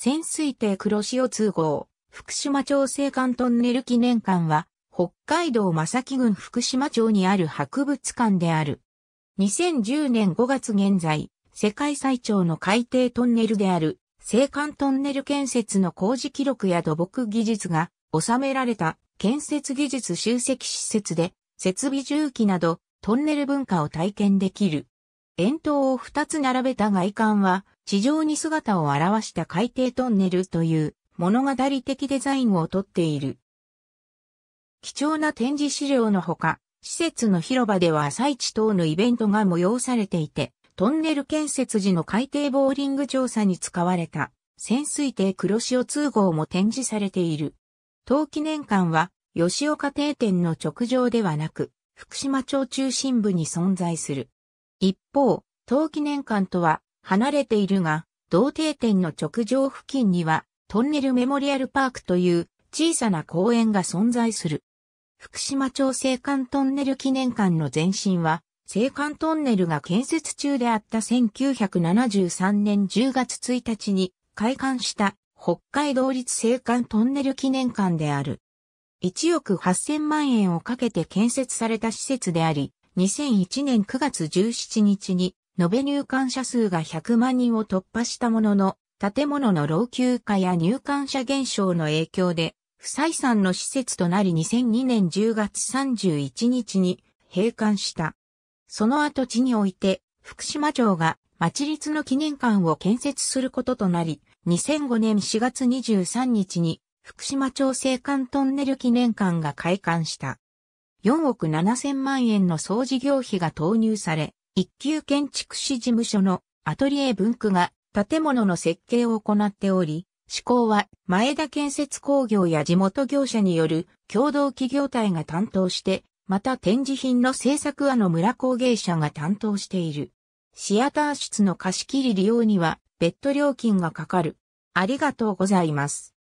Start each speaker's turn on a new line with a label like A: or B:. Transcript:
A: 潜水艇黒潮通号、福島町青函トンネル記念館は、北海道正木郡福島町にある博物館である。2010年5月現在、世界最長の海底トンネルである、青函トンネル建設の工事記録や土木技術が収められた建設技術集積施設で、設備重機など、トンネル文化を体験できる。円筒を2つ並べた外観は、地上に姿を現した海底トンネルという物語的デザインをとっている。貴重な展示資料のほか、施設の広場では朝市等のイベントが催されていて、トンネル建設時の海底ボーリング調査に使われた潜水艇黒潮通号も展示されている。当記念館は吉岡定点の直上ではなく、福島町中心部に存在する。一方、当記念館とは離れているが、同定点の直上付近には、トンネルメモリアルパークという小さな公園が存在する。福島町青函トンネル記念館の前身は、青函トンネルが建設中であった1973年10月1日に開館した北海道立青函トンネル記念館である。1億8000万円をかけて建設された施設であり、2001年9月17日に延べ入館者数が100万人を突破したものの、建物の老朽化や入館者減少の影響で、不採算の施設となり2002年10月31日に閉館した。その後地において、福島町が町立の記念館を建設することとなり、2005年4月23日に福島町青函トンネル記念館が開館した。4億7 0万円の総事業費が投入され、一級建築士事務所のアトリエ文句が建物の設計を行っており、施工は前田建設工業や地元業者による共同企業体が担当して、また展示品の制作はの村工芸者が担当している。シアター室の貸し切り利用には別途料金がかかる。ありがとうございます。